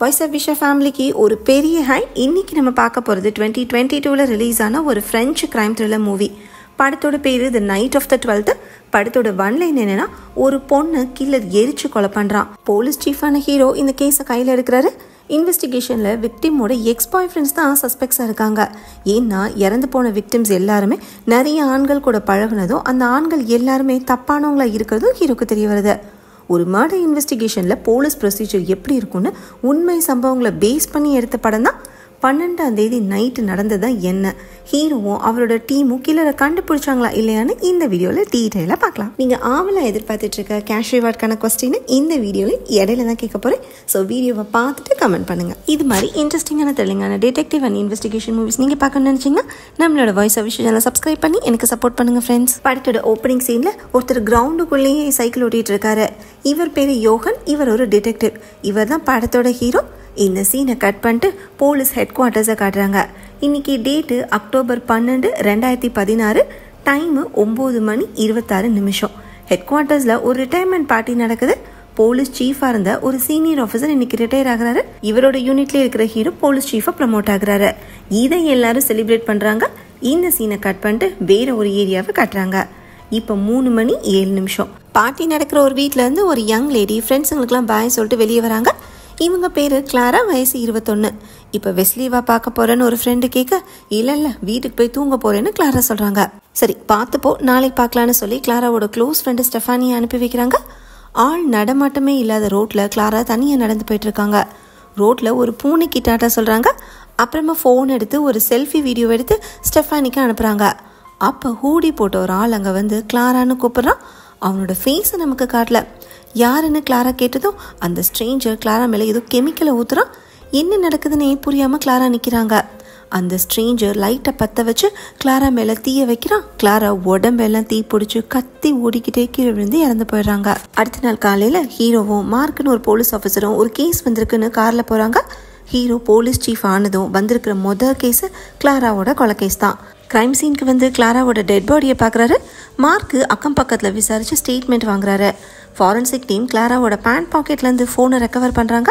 voice of விஷா ஃபேமிலிக்கு ஒரு பெரிய ஹை இன்னைக்கு நம்ம பார்க்க போகிறது டுவெண்ட்டி டுவெண்ட்டி டூவில் ரிலீஸ் ஆன ஒரு ஃப்ரெஞ்சு கிரைம் த்ரில்லர் மூவி படத்தோட பேர் the night of the twelfth படத்தோட ஒன்லைன் என்னென்னா ஒரு பொண்ணு கில்லர் எரிச்சு கொலை பண்ணுறான் போலீஸ் சீஃபான ஹீரோ இந்த கேஸை கையில் எடுக்கிறாரு இன்வெஸ்டிகேஷனில் விக்டிமோட எக்ஸ் பாய் ஃப்ரெண்ட்ஸ் தான் சஸ்பெக்ட்ஸாக இருக்காங்க ஏன்னா இறந்து போன விக்டிம்ஸ் எல்லாருமே நிறைய ஆண்கள் கூட பழகுனதும் அந்த ஆண்கள் எல்லாருமே தப்பானவங்களாக இருக்கிறதும் ஹீரோக்கு தெரிய வருது ஒரு மர்டர் இன்வெஸ்டிகேஷனில் போலீஸ் ப்ரொசீஜர் எப்படி இருக்கும்னு உண்மை சம்பவங்களை பேஸ் பண்ணி எடுத்த படம் தான் பன்னெண்டாம் தேதி நைட்டு நடந்ததா என்ன ஹீரோவும் அவரோட டீமும் கில்லரை கண்டுபிடிச்சாங்களா இல்லையான்னு இந்த வீடியோவில் டீட்டெயிலாக பார்க்கலாம் நீங்கள் ஆவலாக எதிர்பார்த்துட்டு இருக்க ரிவார்டுக்கான கொஸ்டினை இந்த வீடியோவில் இடையில தான் கேட்க போகிறேன் ஸோ வீடியோவை பார்த்துட்டு கமெண்ட் பண்ணுங்கள் இது மாதிரி இன்ட்ரெஸ்டிங்கான தெலுங்கான டிடெக்டிவ் அண்ட் இன்வெஸ்டிகேஷன் மூவிஸ் நீங்கள் பார்க்கணும்னு நினச்சிங்கன்னா நம்மளோட வாய்ஸ் ஆஃப் சேனலை சப்ஸ்கிரைப் பண்ணி எனக்கு சப்போர்ட் பண்ணுங்கள் ஃப்ரெண்ட்ஸ் படத்தோட ஓப்பனிங் சீனில் ஒருத்தர் கிரவுண்டுக்குள்ளேயே சைக்கிள் ஓட்டிகிட்டு இருக்காரு இவர் பேர் யோகன் இவர் ஒரு டிடெக்டிவ் இவர் தான் படத்தோட ஹீரோ இந்த சீனை கட் பண்ணிட்டு போலீஸ் ஹெட் குவார்ட்டர்ஸை காட்டுறாங்க இன்னைக்கு டேட்டு அக்டோபர் பன்னெண்டு ரெண்டாயிரத்தி பதினாறு டைமு ஒம்பது மணி இருபத்தாறு நிமிஷம் ஹெட் குவார்ட்டர்ஸில் ஒரு ரிட்டையர்மெண்ட் பார்ட்டி நடக்குது போலீஸ் சீஃபாக இருந்த ஒரு சீனியர் ஆஃபீஸர் இன்னைக்கு ரிட்டையர் ஆகிறாரு இவரோட யூனிட்ல இருக்கிற ஹீரோ போலீஸ் சீஃபாக ப்ரமோட் ஆகுறாரு இதை எல்லாரும் செலிப்ரேட் பண்ணுறாங்க இந்த சீனை கட் பண்ணிட்டு வேற ஒரு ஏரியாவை கட்டுறாங்க இப்போ மூணு மணி ஏழு நிமிஷம் பார்ட்டி நடக்கிற ஒரு இருந்து ஒரு யங் லேடி ஃப்ரெண்ட்ஸுங்களுக்குலாம் பாய் சொல்லிட்டு வெளியே வராங்க இவங்க பேர் கிளாரா வயசு இருபத்தொன்று இப்போ வெஸ்லீவா பார்க்க போகிறேன்னு ஒரு ஃப்ரெண்டு கேட்க இல்லை இல்லை வீட்டுக்கு போய் தூங்க போகிறேன்னு கிளாரா சொல்கிறாங்க சரி பார்த்துப்போ நாளைக்கு பார்க்கலான்னு சொல்லி கிளாராவோட க்ளோஸ் ஃப்ரெண்டு ஸ்டெஃபானியை அனுப்பி வைக்கிறாங்க ஆள் நடமாட்டமே இல்லாத ரோட்டில் கிளாரா தனியாக நடந்து போயிட்டுருக்காங்க ரோட்டில் ஒரு பூனை கிட்டாட்டா சொல்கிறாங்க அப்புறமா ஃபோன் எடுத்து ஒரு செல்ஃபி வீடியோ எடுத்து ஸ்டெஃபானிக்கு அனுப்புகிறாங்க அப்போ ஹூடி போட்ட ஒரு ஆள் அங்கே வந்து கிளாரான்னு கூப்பிட்றான் அவனோட ஃபேஸை நமக்கு காட்டல யாருன்னு கிளாரா கேட்டதும் அந்த ஸ்ட்ரேஞ்சர் கிளாரா மேலே ஏதோ கெமிக்கலை ஊத்துறான் என்ன நடக்குதுன்னு புரியாமல் கிளாரா நிற்கிறாங்க அந்த ஸ்ட்ரேஞ்சர் லைட்டை பற்ற வச்சு கிளாரா மேலே தீய வைக்கிறான் கிளாரா உடம்பெல்லாம் தீ பிடிச்சி கத்தி ஓடிக்கிட்டே கீழே விழுந்து இறந்து போயிடுறாங்க அடுத்த நாள் காலையில் ஹீரோவும் மார்க்குன்னு ஒரு போலீஸ் ஆஃபீஸரும் ஒரு கேஸ் வந்திருக்குன்னு காரில் போகிறாங்க ஹீரோ போலீஸ் சீஃப் ஆனதும் வந்திருக்கிற மொதல் கேஸு கிளாராவோட கொலை கேஸ் தான் கிரைம் சீனுக்கு வந்து கிளாராவோட டெட் பாடியை பார்க்குறாரு மார்க்கு அக்கம் பக்கத்தில் விசாரித்து ஸ்டேட்மெண்ட் வாங்குறாரு ஃபாரன்சிக் டீம் கிளாராவோட பேண்ட் பாக்கெட்லேருந்து ஃபோனை ரெக்கவர் பண்ணுறாங்க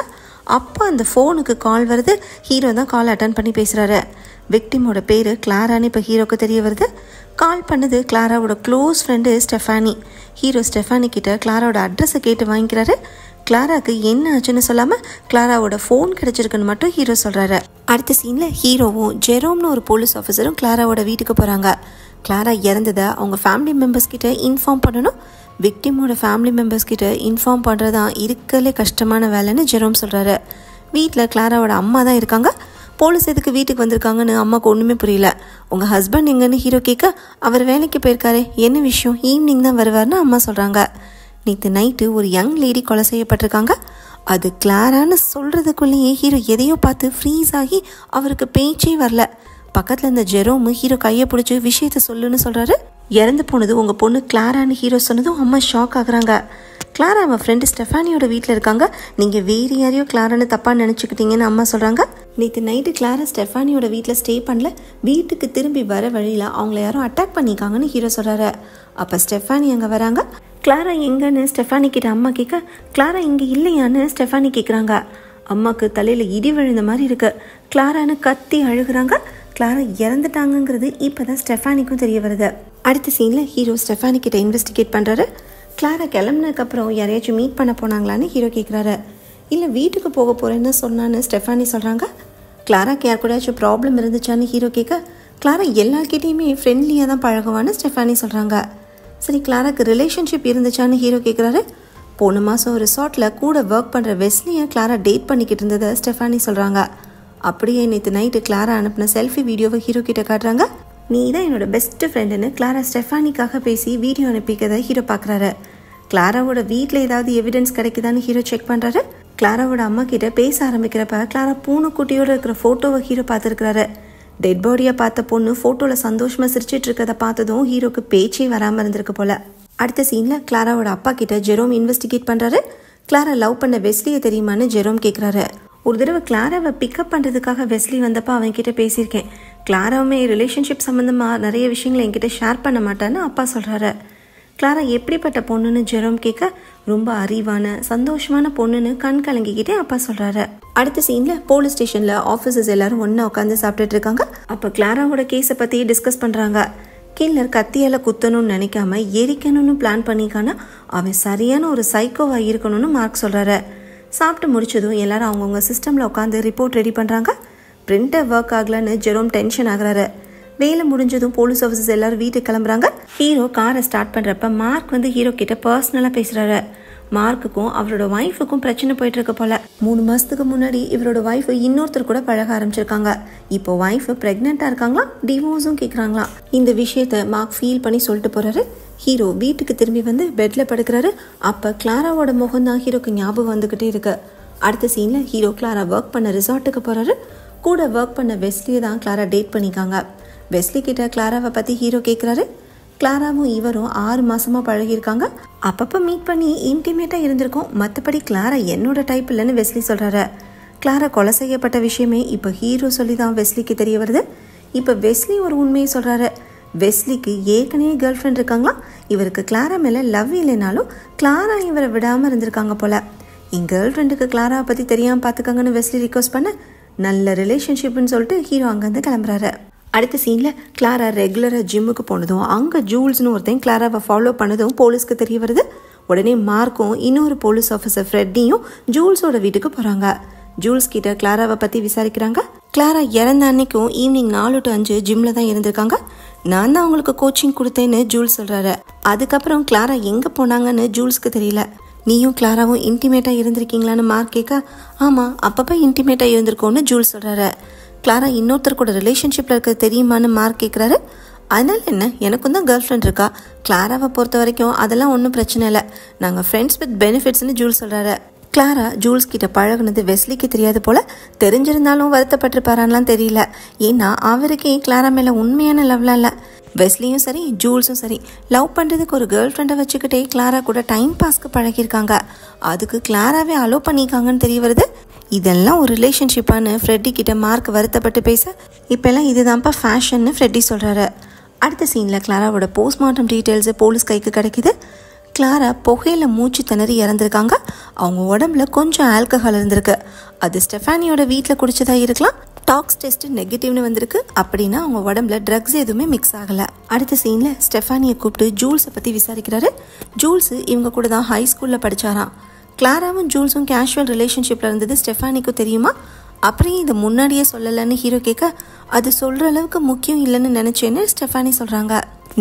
அப்போ அந்த ஃபோனுக்கு கால் வருது ஹீரோ தான் கால் அட்டன் பண்ணி பேசுகிறாரு விக்டிமோட பேர் கிளாரான்னு இப்போ ஹீரோக்கு தெரிய வருது கால் பண்ணது கிளாராவோட close friend Stephanie hero Stephanie கிட்ட கிளாராவோட அட்ரஸை கேட்டு வாங்கிக்கிறாரு கிளாராக்கு என்ன ஆச்சுன்னு சொல்லாமல் கிளாராவோட ஃபோன் கிடச்சிருக்குன்னு மட்டும் ஹீரோ சொல்கிறாரு அடுத்த சீனில் ஹீரோவும் ஜெரோம்னு ஒரு போலீஸ் ஆஃபீஸரும் கிளாராவோட வீட்டுக்கு போகிறாங்க கிளாரா இறந்ததை அவங்க ஃபேமிலி மெம்பர்ஸ் கிட்ட இன்ஃபார்ம் பண்ணணும் விக்டிமோட ஃபேமிலி மெம்பர்ஸ் கிட்ட இன்ஃபார்ம் பண்ணுறதான் இருக்கலே கஷ்டமான வேலைன்னு ஜெரோம் சொல்கிறாரு வீட்டில் கிளாராவோட அம்மா தான் இருக்காங்க போலீஸ் எதுக்கு வீட்டுக்கு வந்திருக்காங்கன்னு அம்மாவுக்கு ஒன்றுமே புரியல உங்கள் ஹஸ்பண்ட் எங்கன்னு ஹீரோ கேட்க அவர் வேலைக்கு போயிருக்காரு என்ன விஷயம் ஈவினிங் தான் வருவார்னு அம்மா சொல்கிறாங்க நேற்று நைட்டு ஒரு யங் லேடி கொலை செய்யப்பட்டிருக்காங்க அது கிளாரான்னு சொல்கிறதுக்குள்ளேயே ஹீரோ எதையோ பார்த்து ஃப்ரீஸ் ஆகி அவருக்கு பேச்சே வரல பக்கத்தில் இருந்த ஜெரோமு ஹீரோ கையை பிடிச்சி விஷயத்த சொல்லுன்னு சொல்கிறாரு இறந்து போனது உங்கள் பொண்ணு கிளாரான்னு ஹீரோ சொன்னதும் அம்மா ஷாக் ஆகுறாங்க கிளாரா அவன் ஃப்ரெண்டு ஸ்டெஃபானியோட வீட்டில் இருக்காங்க நீங்கள் வேறு யாரையோ கிளாரான்னு தப்பாக நினச்சிக்கிட்டீங்கன்னு அம்மா சொல்கிறாங்க நேற்று நைட்டு கிளாரா ஸ்டெஃபானியோட வீட்டில் ஸ்டே பண்ணல வீட்டுக்கு திரும்பி வர வழியில் அவங்கள யாரும் அட்டாக் பண்ணிக்காங்கன்னு ஹீரோ சொல்கிறாரு அப்போ ஸ்டெஃபானி அங்கே வராங்க கிளாரா எங்கன்னு ஸ்டெஃபானி கிட்ட அம்மா கேட்க கிளாரா இங்கே இல்லையான்னு ஸ்டெஃபானி கேட்குறாங்க அம்மாவுக்கு தலையில் இடி விழுந்த மாதிரி இருக்கு கிளாரான்னு கத்தி அழுகுறாங்க கிளாரா இறந்துட்டாங்கங்கிறது இப்போ தான் ஸ்டெஃபானிக்கும் தெரிய வருது அடுத்த சீனில் ஹீரோ ஸ்டெஃபானி கிட்ட இன்வெஸ்டிகேட் பண்ணுறாரு கிளாரா கிளம்புனதுக்கப்புறம் யாரையாச்சும் மீட் பண்ண போனாங்களான்னு ஹீரோ கேட்குறாரு இல்லை வீட்டுக்கு போக போகிறேன்னு சொன்னான்னு ஸ்டெஃபானி சொல்கிறாங்க கிளாராக்கு யார் கூடயாச்சும் ப்ராப்ளம் இருந்துச்சான்னு ஹீரோ கேட்க கிளாரா எல்லார்கிட்டேயுமே ஃப்ரெண்ட்லியாக தான் பழகுவான்னு ஸ்டெஃபானி சொல்கிறாங்க சரி கிளாராக்கு ரிலேஷன்ஷிப் இருந்துச்சான்னு ஹீரோ கேட்குறாரு போன மாதம் ரிசார்ட்டில் கூட ஒர்க் பண்ணுற வெஸ்லியை கிளாரா டேட் பண்ணிக்கிட்டு இருந்ததை ஸ்டெஃபானி சொல்கிறாங்க அப்படியே நேற்று நைட்டு கிளாரா அனுப்பின செல்ஃபி வீடியோவை ஹீரோ கிட்ட காட்டுறாங்க நீ தான் என்னோட பெஸ்ட்டு ஃப்ரெண்டுன்னு கிளாரா ஸ்டெஃபானிக்காக பேசி வீடியோ அனுப்பிக்கிறத ஹீரோ பார்க்குறாரு கிளாராவோட வீட்டில் ஏதாவது எவிடன்ஸ் கிடைக்குதான்னு ஹீரோ செக் பண்ணுறாரு கிளாராவோட அம்மா கிட்ட பேச ஆரம்பிக்கிறப்ப கிளாரா பூனைக்குட்டியோட இருக்கிற ஃபோட்டோவை ஹீரோ பார்த்துருக்குறாரு டெட் பாடியை பார்த்த பொண்ணு ஃபோட்டோவில் சந்தோஷமாக சிரிச்சிட்டு இருக்கிறத பார்த்ததும் ஹீரோக்கு பேச்சே வராமல் இருந்திருக்கு போல அடுத்த சீனில் கிளாராவோட அப்பா கிட்ட ஜெரோம் இன்வெஸ்டிகேட் பண்ணுறாரு கிளாரா லவ் பண்ண வெஸ்லியை தெரியுமான்னு ஜெரோம் கேட்குறாரு ஒரு தடவை கிளாராவை பிக்கப் பண்ணுறதுக்காக வெஸ்லி வந்தப்போ கிட்ட பேசியிருக்கேன் கிளாராவுமே ரிலேஷன்ஷிப் சம்மந்தமாக நிறைய விஷயங்களை என்கிட்ட ஷேர் பண்ண மாட்டான்னு அப்பா சொல்கிறாரு கிளாரா எப்படிப்பட்ட பொண்ணுன்னு ஜெரோம் கேட்க ரொம்ப அறிவான சந்தோஷமான பொண்ணுன்னு கண் கலங்கிக்கிட்டே அப்பா சொல்கிறாரு அடுத்த சீனில் போலீஸ் ஸ்டேஷனில் ஆபீசர்ஸ் எல்லாரும் ஒன்றா உட்காந்து சாப்பிட்டுட்டு இருக்காங்க அப்போ கிளாராவோட கேஸை பத்தி டிஸ்கஸ் பண்ணுறாங்க கில்லர் கத்தியால் குத்தணும்னு நினைக்காம எரிக்கணும்னு பிளான் பண்ணிக்கானா அவன் சரியான ஒரு சைக்கோவாக இருக்கணும்னு மார்க் சொல்கிறாரு சாப்பிட்டு முடிச்சதும் எல்லாரும் அவங்கவுங்க சிஸ்டமில் உட்காந்து ரிப்போர்ட் ரெடி பண்ணுறாங்க பிரிண்டர் ஒர்க் ஆகலன்னு ஜெரோம் டென்ஷன் ஆகிறாரு வேலை முடிஞ்சதும் போலீஸ் ஆஃபீஸர்ஸ் எல்லாரும் வீட்டுக்கு கிளம்புறாங்க ஹீரோ காரை ஸ்டார்ட் பண்ணுறப்ப மார்க் வந்து ஹீரோ கிட்ட பர்சனலாக பேசுகிறாரு மார்க்குக்கும் அவரோட ஒய்ஃபுக்கும் பிரச்சனை போயிட்டு இருக்க போல மூணு மாசத்துக்கு முன்னாடி இவரோட ஒய்ஃப் இன்னொருத்தர் கூட பழக ஆரம்பிச்சிருக்காங்க இப்போ ஒய்ஃப் பிரெக்னெண்டா இருக்காங்களா டிவோர்ஸும் கேட்குறாங்களா இந்த விஷயத்த மார்க் ஃபீல் பண்ணி சொல்லிட்டு போறாரு ஹீரோ வீட்டுக்கு திரும்பி வந்து பெட்ல படுக்கிறாரு அப்ப கிளாராவோட முகம் தான் ஹீரோக்கு ஞாபகம் வந்துகிட்டே இருக்கு அடுத்த சீன்ல ஹீரோ கிளாரா ஒர்க் பண்ண ரிசார்ட்டுக்கு போறாரு கூட ஒர்க் பண்ண வெஸ்லியை தான் கிளாரா டேட் பண்ணிக்காங்க வெஸ்லி கிட்ட கிளாராவை பற்றி ஹீரோ கேட்குறாரு கிளாராவும் இவரும் ஆறு மாதமாக பழகியிருக்காங்க அப்பப்போ மீட் பண்ணி இன்டிமேட்டாக இருந்திருக்கோம் மற்றபடி கிளாரா என்னோட டைப் இல்லைன்னு வெஸ்லி சொல்றாரு கிளாரா கொலை செய்யப்பட்ட விஷயமே இப்போ ஹீரோ சொல்லி தான் வெஸ்லிக்கு தெரிய வருது இப்போ வெஸ்லி ஒரு உண்மையை சொல்கிறாரு வெஸ்லிக்கு ஏற்கனவே கேர்ள் ஃப்ரெண்ட் இருக்காங்களா இவருக்கு கிளாரா மேலே லவ் இல்லைனாலும் கிளாரா இவரை விடாமல் இருந்திருக்காங்க போல் என் கேர்ள் ஃப்ரெண்டுக்கு கிளாராவை பற்றி தெரியாமல் பார்த்துக்கங்கன்னு வெஸ்லி ரிக்வஸ்ட் பண்ண நல்ல ரிலேஷன்ஷிப்னு சொல்லிட்டு ஹீரோ அங்கேருந்து கிளம்புறாரு அடுத்த சீனில் கிளாரா ரெகுலராக ஜிம்முக்கு போனதும் அங்கே ஜூல்ஸ்னு ஒருத்தன் கிளாராவை ஃபாலோ பண்ணதும் போலீஸ்க்கு தெரிய வருது உடனே மார்க்கும் இன்னொரு போலீஸ் ஆஃபீஸர் ஃப்ரெட்டியும் ஜூல்ஸோட வீட்டுக்கு போகிறாங்க ஜூல்ஸ் கிட்ட கிளாராவை பற்றி விசாரிக்கிறாங்க கிளாரா இறந்த அன்னைக்கும் ஈவினிங் நாலு டு அஞ்சு ஜிம்மில் தான் இருந்திருக்காங்க நான் தான் அவங்களுக்கு கோச்சிங் கொடுத்தேன்னு ஜூல்ஸ் சொல்கிறாரு அதுக்கப்புறம் கிளாரா எங்கே போனாங்கன்னு ஜூல்ஸ்க்கு தெரியல நீயும் கிளாராவும் இன்டிமேட்டாக இருந்திருக்கீங்களான்னு மார்க் கேட்க ஆமாம் அப்பப்போ இன்டிமேட்டாக இருந்திருக்கோன்னு ஜூல்ஸ் சொல்கிறாரு கிளாரா இன்னொருத்தர் கூட ரிலேஷன்ஷிப்பில் இருக்கிறது தெரியுமான்னு மார்க் கேட்குறாரு அதனால் என்ன எனக்கும் தான் கேர்ள் ஃப்ரெண்ட் இருக்கா கிளாராவை பொறுத்த வரைக்கும் அதெல்லாம் ஒன்றும் பிரச்சனை இல்லை நாங்கள் ஃப்ரெண்ட்ஸ் வித் பெனிஃபிட்ஸ்னு ஜூல் சொல்கிறாரு கிளாரா ஜூல்ஸ் கிட்ட பழகுனது வெஸ்லிக்கு தெரியாது போல தெரிஞ்சிருந்தாலும் வருத்தப்பட்டிருப்பாரான்லாம் தெரியல ஏன்னா அவருக்கு கிளாரா மேலே உண்மையான லவ்லாம் இல்லை வெஸ்லியும் சரி ஜூல்ஸும் சரி லவ் பண்ணுறதுக்கு ஒரு கேர்ள் ஃப்ரெண்டை வச்சுக்கிட்டே கிளாரா கூட டைம் பாஸ்க்கு பழகியிருக்காங்க அதுக்கு கிளாராவே அலோ பண்ணியிருக்காங்கன்னு தெரிய வருது இதெல்லாம் ஒரு ரிலேஷன்ஷிப்பான்னு ஃப்ரெட்டி கிட்ட மார்க் வருத்தப்பட்டு பேச இப்போல்லாம் இதுதான்ப்பா ஃபேஷன்னு ஃப்ரெட்டி சொல்கிறாரு அடுத்த சீனில் கிளாராவோட போஸ்ட்மார்ட்டம் டீட்டெயில்ஸு போலீஸ் கைக்கு கிடைக்கிது கிளாரா புகையில் மூச்சு திணறி இறந்துருக்காங்க அவங்க உடம்புல கொஞ்சம் ஆல்கஹால் இருந்திருக்கு அது ஸ்டெஃபானியோட வீட்டில் குடிச்சதாக இருக்கலாம் டாக்ஸ் டெஸ்ட் நெகட்டிவ்னு வந்திருக்கு அப்படின்னா அவங்க உடம்புல ட்ரக்ஸ் எதுவுமே மிக்ஸ் ஆகலை அடுத்த சீனில் ஸ்டெஃபானியை கூப்பிட்டு ஜூல்ஸை பற்றி விசாரிக்கிறாரு ஜூல்ஸ் இவங்க கூட தான் ஹை ஸ்கூலில் படித்தாராம் கிளாராவும் ஜூல்ஸும் கேஷுவல் ரிலேஷன்ஷிப்பில் இருந்தது ஸ்டெஃபானிக்கும் தெரியுமா அப்புறம் இதை முன்னாடியே சொல்லலைன்னு ஹீரோ கேட்க அது சொல்கிற அளவுக்கு முக்கியம் இல்லைன்னு நினச்சேன்னு ஸ்டெஃபானி சொல்கிறாங்க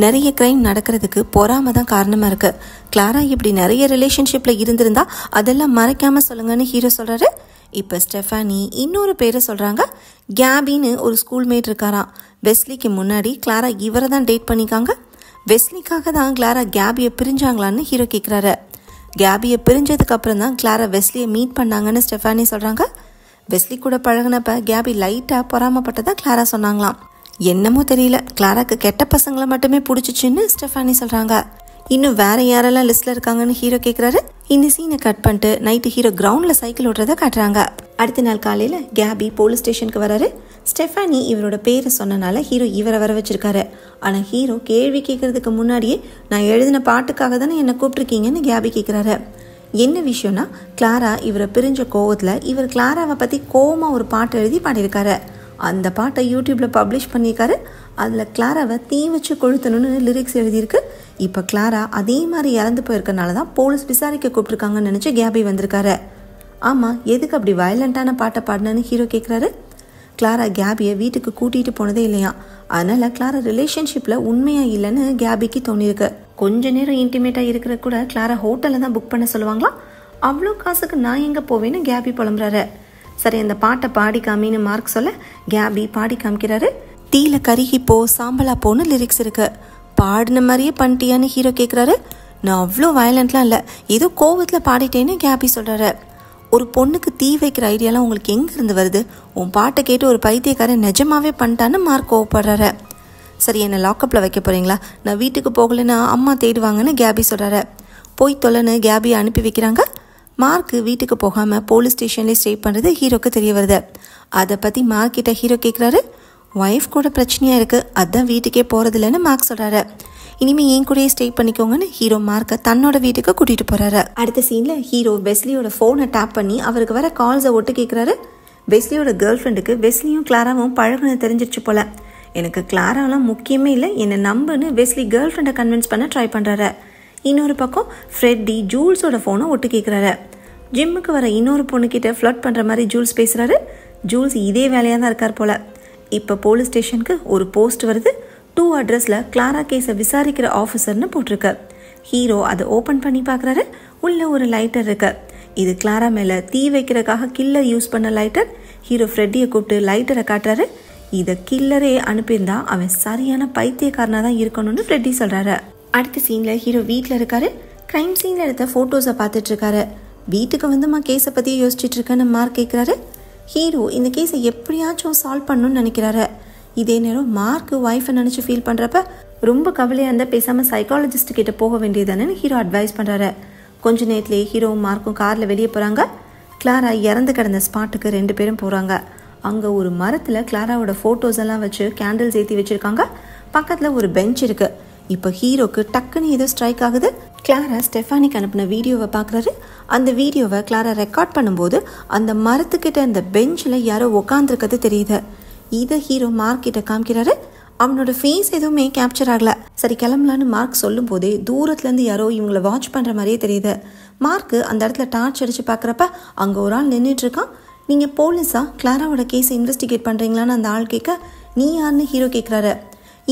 நிறைய கிரைம் நடக்கிறதுக்கு பொறாம தான் காரணமாக இருக்குது கிளாரா இப்படி நிறைய ரிலேஷன்ஷிப்பில் இருந்திருந்தா அதெல்லாம் மறைக்காமல் சொல்லுங்கன்னு ஹீரோ சொல்கிறாரு இப்போ ஸ்டெஃபானி இன்னொரு பேரை சொல்கிறாங்க கேபின்னு ஒரு ஸ்கூல்மேட் இருக்காராம் வெஸ்லிக்கு முன்னாடி கிளாரா இவரை தான் டேட் பண்ணிக்காங்க வெஸ்லிக்காக தான் கிளாரா கேபியை பிரிஞ்சாங்களான்னு ஹீரோ கேட்குறாரு கேபியை பிரிஞ்சதுக்கு அப்புறம் தான் கிளாரா வெஸ்லியை மீட் பண்ணாங்கன்னு ஸ்டெஃபானி சொல்கிறாங்க வெஸ்லி கூட பழகினப்ப கேபி லைட்டாக பொறாமப்பட்டதாக கிளாரா சொன்னாங்களாம் என்னமோ தெரியல கிளாராக்கு கெட்ட பசங்களை மட்டுமே பிடிச்சிச்சின்னு ஸ்டெஃபானி சொல்கிறாங்க இன்னும் வேற யாரெல்லாம் லிஸ்ட்ல இருக்காங்கன்னு ஹீரோ கேட்குறாரு இந்த சீனை கட் பண்ணிட்டு நைட்டு ஹீரோ கிரவுண்டில் சைக்கிள் ஓட்டுறதை காட்டுறாங்க அடுத்த நாள் காலையில் கேபி போலீஸ் ஸ்டேஷனுக்கு வராரு ஸ்டெஃபானி இவரோட பேரை சொன்னனால ஹீரோ இவரை வர வச்சிருக்காரு ஆனால் ஹீரோ கேள்வி கேட்கறதுக்கு முன்னாடியே நான் எழுதின பாட்டுக்காக தானே என்னை கூப்பிட்ருக்கீங்கன்னு கேபி கேட்குறாரு என்ன விஷயம்னா கிளாரா இவரை பிரிஞ்ச கோவத்தில் இவர் கிளாராவை பற்றி கோவமாக ஒரு பாட்டு எழுதி பாடியிருக்காரு அந்த பாட்டை யூடியூப்பில் பப்ளிஷ் பண்ணியிருக்காரு அதில் கிளாராவை தீ வச்சு கொளுத்தணும்னு லிரிக்ஸ் எழுதியிருக்கு இப்போ கிளாரா அதே மாதிரி இறந்து போயிருக்கனால தான் போலீஸ் விசாரிக்க கூப்பிட்ருக்காங்கன்னு நினச்சி கேபி வந்திருக்காரு ஆமாம் எதுக்கு அப்படி வயலண்ட்டான பாட்டை பாடினு ஹீரோ கேட்குறாரு கிளாரா கேபியை வீட்டுக்கு கூட்டிகிட்டு போனதே இல்லையா அதனால் கிளாரா ரிலேஷன்ஷிப்பில் உண்மையாக இல்லைன்னு கேபிக்கு தோணியிருக்கு கொஞ்ச நேரம் இன்டிமேட்டாக இருக்கிற கூட கிளாரா ஹோட்டலில் தான் புக் பண்ண சொல்லுவாங்களா அவ்வளோ காசுக்கு நான் எங்கே போவேன்னு கேபி புலம்புறாரு சரி அந்த பாட்டை பாடி காமின்னு மார்க் சொல்ல கேபி பாடி காமிக்கிறாரு தீல கருகி போ சாம்பலா போன்னு லிரிக்ஸ் இருக்கு பாடின மாதிரியே பண்ணிட்டியான்னு ஹீரோ கேட்குறாரு நான் அவ்வளோ வயலண்ட்லாம் இல்லை ஏதோ கோவத்தில் பாடிட்டேன்னு கேபி சொல்கிறாரு ஒரு பொண்ணுக்கு தீ வைக்கிற ஐடியாலாம் உங்களுக்கு எங்கேருந்து வருது உன் பாட்டை கேட்டு ஒரு பைத்தியக்காரன் நிஜமாவே பண்ணிட்டான்னு மார்க் கோவப்படுறாரு சரி என்னை லாக்கப்பில் வைக்க போகிறீங்களா நான் வீட்டுக்கு போகலைன்னா அம்மா தேடுவாங்கன்னு கேபி சொல்கிறாரு போய் தொலைன்னு கேபியை அனுப்பி வைக்கிறாங்க மார்க்கு வீட்டுக்கு போகாமல் போலீஸ் ஸ்டேஷன்லேயே ஸ்டே பண்ணுறது ஹீரோக்கு தெரிய வருது அதை பற்றி மார்க் கிட்ட ஹீரோ கேட்குறாரு ஒய்ஃப் கூட பிரச்சனையாக இருக்குது அதான் வீட்டுக்கே போகிறதில்லன்னு மார்க் சொல்கிறாரு இனிமேல் என் கூடயே ஸ்டே பண்ணிக்கோங்கன்னு ஹீரோ மார்க்கை தன்னோட வீட்டுக்கு கூட்டிகிட்டு போகிறாரு அடுத்த சீனில் ஹீரோ பெஸ்லியோட ஃபோனை டேப் பண்ணி அவருக்கு வர கால்ஸை ஒட்டு கேட்குறாரு பெஸ்லியோட கேர்ள் ஃப்ரெண்டுக்கு பெஸ்லியும் கிளாராவும் பழகுன்னு தெரிஞ்சிருச்சு போல எனக்கு கிளாராலாம் முக்கியமே இல்லை என்னை நம்புன்னு வெஸ்லி கேர்ள் ஃப்ரெண்டை கன்வின்ஸ் பண்ண ட்ரை பண்ணுறாரு இன்னொரு பக்கம் ஃப்ரெட்டி ஜூல்ஸோட ஃபோனை ஒட்டு கேட்குறாரு ஜிம்முக்கு வர இன்னொரு பொண்ணுக்கிட்ட ஃப்ளட் பண்ணுற மாதிரி ஜூல்ஸ் பேசுகிறாரு ஜூல்ஸ் இதே வேலையாக தான் இருக்கார் போல் இப்போ போலீஸ் ஸ்டேஷனுக்கு ஒரு போஸ்ட் வருது டூ அட்ரஸில் கிளாரா கேஸை விசாரிக்கிற ஆஃபீஸர்னு போட்டிருக்கு ஹீரோ அதை ஓப்பன் பண்ணி பார்க்குறாரு உள்ளே ஒரு லைட்டர் இருக்கு இது கிளாரா மேலே தீ வைக்கிறக்காக கில்லர் யூஸ் பண்ண லைட்டர் ஹீரோ ஃப்ரெட்டியை கூப்பிட்டு லைட்டரை காட்டுறாரு இதை கில்லரே அனுப்பியிருந்தா அவன் சரியான பைத்தியக்காரனாக தான் இருக்கணும்னு ஃப்ரெட்டி சொல்கிறாரு அடுத்த சீனில் ஹீரோ வீட்டில் இருக்காரு க்ரைம் சீனில் எடுத்த ஃபோட்டோஸை பார்த்துட்ருக்காரு வீட்டுக்கு வந்து மா கேஸை பற்றி யோசிச்சுட்டு இருக்கேன்னு மார்க் கேட்குறாரு ஹீரோ இந்த கேஸை எப்படியாச்சும் சால்வ் பண்ணணும்னு நினைக்கிறாரு இதே நேரம் மார்க் ஒய்ஃபை நினச்சி ஃபீல் பண்ணுறப்ப ரொம்ப கவலையாக இருந்தால் பேசாமல் சைக்காலஜிஸ்ட் கிட்ட போக வேண்டியதானு ஹீரோ அட்வைஸ் பண்ணுறாரு கொஞ்ச நேரத்துலேயே ஹீரோவும் மார்க்கும் காரில் வெளியே போகிறாங்க கிளாரா இறந்து கிடந்த ஸ்பாட்டுக்கு ரெண்டு பேரும் போகிறாங்க அங்கே ஒரு மரத்தில் கிளாராவோட ஃபோட்டோஸ் எல்லாம் வச்சு கேண்டில்ஸ் ஏற்றி வச்சுருக்காங்க பக்கத்தில் ஒரு பெஞ்ச் இருக்குது இப்போ ஹீரோக்கு டக்குன்னு ஏதோ ஸ்ட்ரைக் ஆகுது கிளாரா ஸ்டெஃபானிக்கு அனுப்பின வீடியோவை பார்க்குறாரு அந்த வீடியோவை கிளாரா ரெக்கார்ட் பண்ணும்போது அந்த மரத்துக்கிட்ட அந்த பெஞ்சில் யாரோ உக்காந்துருக்கிறது தெரியுது இதை ஹீரோ மார்க்கிட்ட காமிக்கிறாரு அவனோட ஃபேஸ் எதுவுமே கேப்சர் ஆகலை சரி கிளம்பலான்னு மார்க் சொல்லும் போதே தூரத்துலேருந்து யாரோ இவங்கள வாட்ச் பண்ணுற மாதிரியே தெரியுது மார்க்கு அந்த இடத்துல டார்ச் அடித்து பார்க்குறப்ப அங்கே ஒரு ஆள் நின்றுட்டுருக்கான் நீங்கள் போலீஸாக கிளாராவோட கேஸை இன்வெஸ்டிகேட் பண்ணுறீங்களான்னு அந்த ஆள் கேட்க நீ யாருன்னு ஹீரோ கேட்குறாரு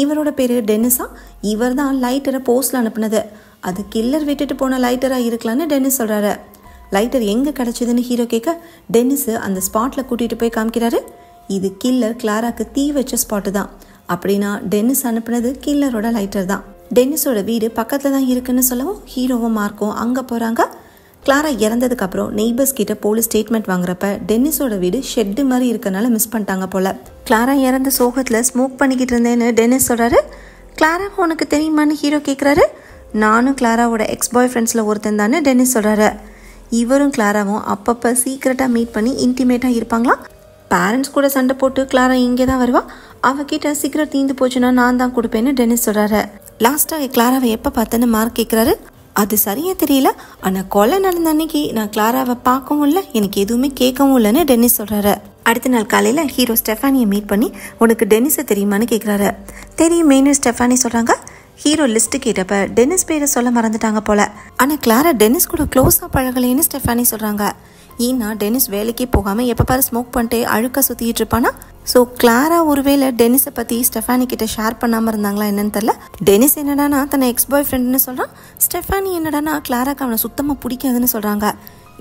இவரோட பேர் டென்னிஸா இவர் தான் லைட்டரை போஸ்டில் அனுப்புனது அது கில்லர் விட்டுட்டு போன லைட்டராக இருக்கலான்னு டென்னிஸ் சொல்கிறாரு லைட்டர் எங்கே கிடச்சிதுன்னு ஹீரோ கேட்க டென்னிஸ் அந்த ஸ்பாட்டில் கூட்டிகிட்டு போய் காமிக்கிறாரு இது கில்லர் கிளாராக்கு தீ வச்ச ஸ்பாட்டு தான் அப்படின்னா டென்னிஸ் அனுப்புனது கில்லரோட லைட்டர் தான் டென்னிஸோட வீடு பக்கத்தில் தான் இருக்குன்னு சொல்லவும் ஹீரோவும் மார்க்கும் அங்கே போகிறாங்க கிளாரா இறந்ததுக்கப்புறம் நெய்பர்ஸ் கிட்ட போலீஸ் ஸ்டேட்மெண்ட் வாங்குறப்ப டென்னிஸோட வீடு ஷெட்டு மாதிரி இருக்கனால மிஸ் பண்ணிட்டாங்க போல கிளாரா இறந்த சோகத்தில் ஸ்மோக் பண்ணிக்கிட்டு இருந்தேன்னு டென்னிஸ் சொல்றாரு கிளாரா உனக்கு தெரியுமான்னு ஹீரோ கேட்குறாரு நானும் கிளாராவோட எக்ஸ் பாய் ஃப்ரெண்ட்ஸில் ஒருத்தன் தானே டென்னிஸ் சொல்கிறாரு இவரும் கிளாராவும் அப்பப்போ சீக்கிரட்டாக மீட் பண்ணி இன்டிமேட்டாக இருப்பாங்களா பேரண்ட்ஸ் கூட சண்டை போட்டு கிளாரா இங்கே தான் வருவா அவகிட்ட சீக்கிரம் தீந்து போச்சுன்னா நான் தான் கொடுப்பேன்னு டென்னிஸ் சொல்கிறாரு லாஸ்ட்டாக கிளாராவை எப்போ பார்த்தேன்னு மார்க் கேட்குறாரு அது சரியாக தெரியல ஆனால் கொலை நடந்த அன்னைக்கு நான் கிளாராவை பார்க்கவும் இல்லை எனக்கு எதுவுமே கேட்கவும் இல்லைன்னு டென்னிஸ் சொல்கிறாரு அடுத்த நாள் காலையில் ஹீரோ ஸ்டெஃபானியை மீட் பண்ணி உனக்கு டென்னிஸை தெரியுமான்னு கேட்குறாரு மெயின் ஸ்டெஃபானி சொல்கிறாங்க ஹீரோ லிஸ்ட்டு கேட்டப்ப டென்னிஸ் பேரை சொல்ல மறந்துட்டாங்க போல ஆனால் கிளாரா டென்னிஸ் கூட க்ளோஸாக பழகலேன்னு ஸ்டெஃபானி சொல்கிறாங்க ஏன்னா டெனிஸ் வேலைக்கே போகாமல் எப்போ பாரு ஸ்மோக் பண்ணிட்டு அழுக்க சுற்றிட்டு இருப்பானா ஸோ கிளாரா ஒருவேளை டெனிஸை பற்றி ஸ்டெஃபானி கிட்ட ஷேர் பண்ணாமல் இருந்தாங்களா என்னன்னு தெரில டெனிஸ் என்னடானா தன்னை எக்ஸ் பாய் ஃப்ரெண்டுன்னு சொல்கிறான் ஸ்டெஃபானி என்னடானா கிளாராக்கு அவனை சுத்தமாக பிடிக்காதுன்னு சொல்கிறாங்க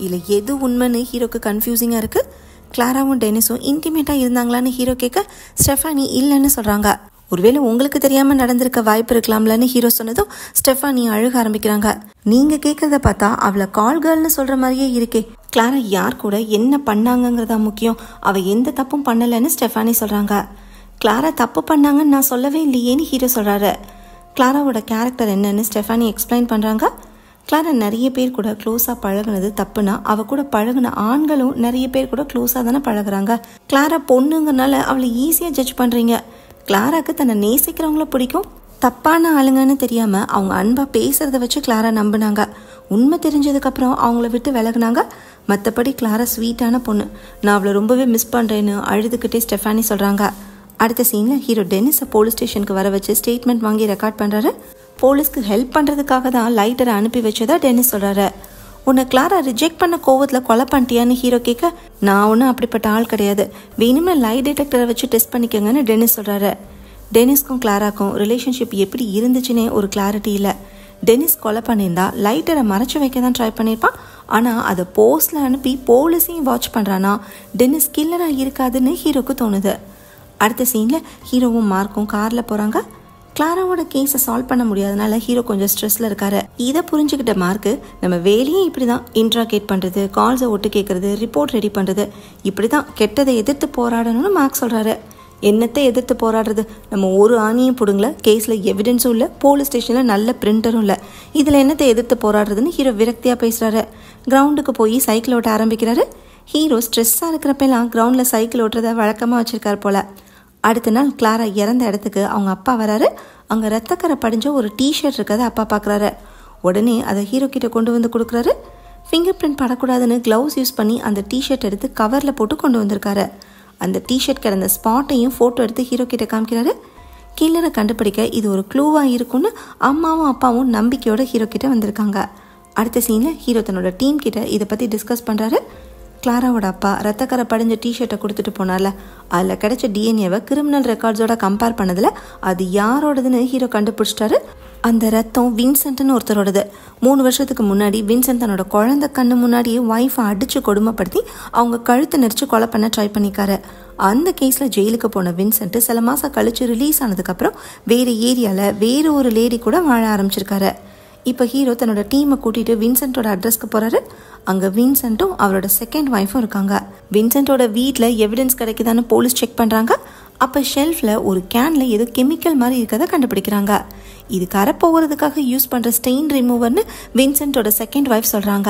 இல்லை எது உண்மைன்னு ஹீரோக்கு கன்ஃபியூசிங்காக இருக்குது கிளாராவும் டெனிஸும் இன்டிமேட்டாக இருந்தாங்களான்னு ஹீரோ கேட்க ஸ்டெஃபானி இல்லைன்னு சொல்கிறாங்க ஒருவேளை உங்களுக்கு தெரியாமல் நடந்திருக்க வாய்ப்பு இருக்கலாம்லன்னு ஹீரோ சொன்னதும் ஸ்டெஃபானி அழுக ஆரம்பிக்கிறாங்க நீங்கள் கேட்குறத பார்த்தா அவளை கால் கேர்ள்னு சொல்கிற மாதிரியே இருக்கே கிளாரா யார் கூட என்ன பண்ணாங்கங்கிறதா முக்கியம் அவள் எந்த தப்பும் பண்ணலைன்னு ஸ்டெஃபானி சொல்கிறாங்க கிளாரா தப்பு பண்ணாங்கன்னு நான் சொல்லவே இல்லையேன்னு ஹீரோ சொல்கிறாரு கிளாராவோட கேரக்டர் என்னன்னு ஸ்டெஃபானி எக்ஸ்பிளைன் பண்ணுறாங்க கிளாரா நிறைய பேர் கூட க்ளோஸாக பழகுனது தப்புனா அவள் கூட பழகுன ஆண்களும் நிறைய பேர் கூட க்ளோஸாக தானே பழகுறாங்க கிளாரா பொண்ணுங்கனால அவளை ஈஸியாக ஜட்ஜ் பண்ணுறீங்க கிளாராக்கு தன்னை நேசிக்கிறவங்கள பிடிக்கும் தப்பான ஆளுங்கன்னு தெரியாமல் அவங்க அன்பாக பேசுகிறத வச்சு கிளாரா நம்பினாங்க உண்மை தெரிஞ்சதுக்கப்புறம் அவங்கள விட்டு விலகுனாங்க மற்றபடி கிளாரா ஸ்வீட்டான பொண்ணு நான் அவளை ரொம்பவே மிஸ் பண்ணுறேன்னு அழுதுகிட்டே ஸ்டெஃபானி சொல்கிறாங்க அடுத்த சீனில் ஹீரோ டென்னிஸை போலீஸ் ஸ்டேஷனுக்கு வர வச்சு ஸ்டேட்மெண்ட் வாங்கி ரெக்கார்ட் பண்ணுறாரு போலீஸ்க்கு ஹெல்ப் பண்ணுறதுக்காக தான் லைட்டரை அனுப்பி வச்சதா டென்னிஸ் சொல்கிறாரு உன்னை கிளாரா ரிஜெக்ட் பண்ண கோவத்தில் கொலை பண்ணிட்டியான்னு ஹீரோ கேட்க நான் ஒன்றும் அப்படிப்பட்ட ஆள் கிடையாது வேணும்னு லை டிடெக்டரை வச்சு டெஸ்ட் பண்ணிக்கோங்கன்னு டென்னிஸ் சொல்கிறாரு டென்னிஸ்க்கும் கிளாராக்கும் ரிலேஷன்ஷிப் எப்படி இருந்துச்சுன்னே ஒரு கிளாரிட்டி இல்லை டென்னிஸ் கொலை பண்ணியிருந்தா லைட்டரை மறைச்சு வைக்க தான் ட்ரை பண்ணியிருப்பான் ஆனால் அதை போஸ்டில் அனுப்பி போலீஸையும் வாட்ச் பண்ணுறான்னா டென்னிஸ் கில்லராக இருக்காதுன்னு ஹீரோக்கு தோணுது அடுத்த சீனில் ஹீரோவும் மார்க்கும் காரில் போகிறாங்க கிளாராவோட கேஸை சால்வ் பண்ண முடியாதனால ஹீரோ கொஞ்சம் ஸ்ட்ரெஸ்ல இருக்காரு இதை புரிஞ்சுக்கிட்ட மார்க்கு நம்ம வேலையே இப்படி தான் இன்ட்ராகேட் பண்ணுறது கால்ஸை ஒட்டு கேட்கறது ரிப்போர்ட் ரெடி பண்ணுறது இப்படி தான் கெட்டதை எதிர்த்து போராடணும்னு மார்க் சொல்கிறாரு என்னத்தை எதிர்த்து போராடுறது நம்ம ஒரு ஆணியும் பிடுங்கல கேஸில் எவிடன்ஸும் இல்லை போலீஸ் ஸ்டேஷனில் நல்ல பிரிண்டரும் இல்லை இதில் என்னத்தை எதிர்த்து போராடுறதுன்னு ஹீரோ விரக்தியாக பேசுகிறாரு கிரவுண்டுக்கு போய் சைக்கிள் ஓட்ட ஆரம்பிக்கிறாரு ஹீரோ ஸ்ட்ரெஸ்ஸாக இருக்கிறப்பெல்லாம் கிரவுண்டில் சைக்கிள் ஓட்டுறத வழக்கமாக வச்சுருக்கார் போல் அடுத்த நாள் கிளாரா இறந்த இடத்துக்கு அவங்க அப்பா வராரு அங்கே ரத்தக்கரை படிஞ்ச ஒரு டிஷர்ட் இருக்கிறத அப்பா பார்க்குறாரு உடனே அதை ஹீரோ கிட்ட கொண்டு வந்து கொடுக்குறாரு ஃபிங்கர் பிரிண்ட் படக்கூடாதுன்னு க்ளவுஸ் யூஸ் பண்ணி அந்த டிஷர்ட் எடுத்து கவரில் போட்டு கொண்டு வந்திருக்காரு அந்த டிஷர்ட் கிடந்த ஸ்பாட்டையும் ஃபோட்டோ எடுத்து ஹீரோ கிட்டே காமிக்கிறாரு கில்லரை கண்டுபிடிக்க இது ஒரு க்ளூவாக இருக்கும்னு அம்மாவும் அப்பாவும் நம்பிக்கையோட ஹீரோ கிட்டே வந்திருக்காங்க அடுத்த சீனில் ஹீரோ தன்னோட டீம் கிட்டே இதை பற்றி டிஸ்கஸ் பண்ணுறாரு கிளாராவோட அப்பா ரத்தக்கரை படிஞ்ச டிஷர்ட்டை கொடுத்துட்டு போனால அதில் கிடைச்ச டிஎன்ஏவை கிரிமினல் ரெக்கார்ட்ஸோட கம்பேர் பண்ணதில் அது யாரோடதுன்னு ஹீரோ கண்டுபிடிச்சிட்டாரு அந்த ரத்தம் வின்சென்ட்னு ஒருத்தரோடது மூணு வருஷத்துக்கு முன்னாடி வின்சென்ட் தன்னோட குழந்த கண்ணு முன்னாடியே ஒய்ஃபை அடித்து கொடுமைப்படுத்தி அவங்க கழுத்தை நெரிச்சு கொலை பண்ண ட்ரை பண்ணிக்காரு அந்த கேஸில் ஜெயிலுக்கு போன வின்சென்ட் சில மாதம் கழித்து ரிலீஸ் ஆனதுக்கப்புறம் வேறு ஏரியாவில் வேறு ஒரு லேடி கூட வாழ ஆரம்பிச்சிருக்காரு இப்போ ஹீரோ தன்னோட டீமை கூட்டிகிட்டு வின்சென்ட்டோட அட்ரஸ்க்கு போகிறாரு அங்கே வின்சென்ட்டும் அவரோட செகண்ட் ஒய்ஃபும் இருக்காங்க வின்சென்ட்டோட வீட்டில் எவிடன்ஸ் கிடைக்குதான்னு போலீஸ் செக் பண்ணுறாங்க அப்போ ஷெல்ஃபில் ஒரு கேனில் ஏதோ கெமிக்கல் மாதிரி இருக்கிறத கண்டுபிடிக்கிறாங்க இது கரப்போகிறதுக்காக போகிறதுக்காக யூஸ் பண்ணுற ஸ்டெயின் ரிமூவர்னு வின்சென்ட்டோட செகண்ட் ஒய்ஃப் சொல்கிறாங்க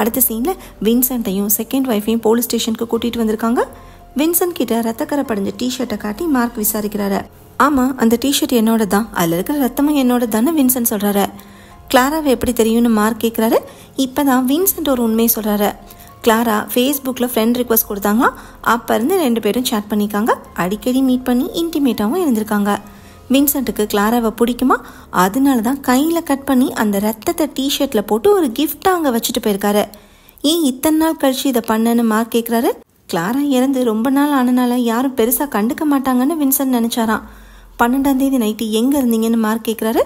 அடுத்த சீனில் வின்சென்ட்டையும் செகண்ட் ஒய்ஃபையும் போலீஸ் ஸ்டேஷனுக்கு கூட்டிகிட்டு வந்திருக்காங்க வின்சென்ட் கிட்ட ரத்தக்கரை படைஞ்ச டிஷர்ட்டை காட்டி மார்க் விசாரிக்கிறாரு ஆமாம் அந்த டிஷர்ட் என்னோட தான் அதில் இருக்கிற ரத்தமும் என்னோட தானே வின்சென்ட் சொல்கிறாரு கிளாராவை எப்படி தெரியும்னு மார்க் கேட்குறாரு இப்போ தான் வின்சென்ட் ஒரு உண்மையை சொல்கிறாரு கிளாரா ஃபேஸ்புக்கில் ஃப்ரெண்ட் ரிக்வஸ்ட் கொடுத்தாங்க அப்போ இருந்து ரெண்டு பேரும் சேட் பண்ணியிருக்காங்க அடிக்கடி மீட் பண்ணி இன்டிமேட்டாகவும் இருந்திருக்காங்க வின்சென்ட்டுக்கு கிளாராவை பிடிக்குமா அதனால தான் கையில் கட் பண்ணி அந்த ரத்தத்தை டிஷர்ட்டில் போட்டு ஒரு கிஃப்டாக அங்கே வச்சுட்டு போயிருக்காரு ஏன் இத்தனை நாள் கழிச்சு இதை பண்ணேன்னு மார்க் கேட்குறாரு கிளாரா இறந்து ரொம்ப நாள் ஆனனால யாரும் பெருசாக கண்டுக்க மாட்டாங்கன்னு வின்சென்ட் நினச்சாராம் பன்னெண்டாம் தேதி நைட்டு எங்கே இருந்தீங்கன்னு மார்க் கேட்குறாரு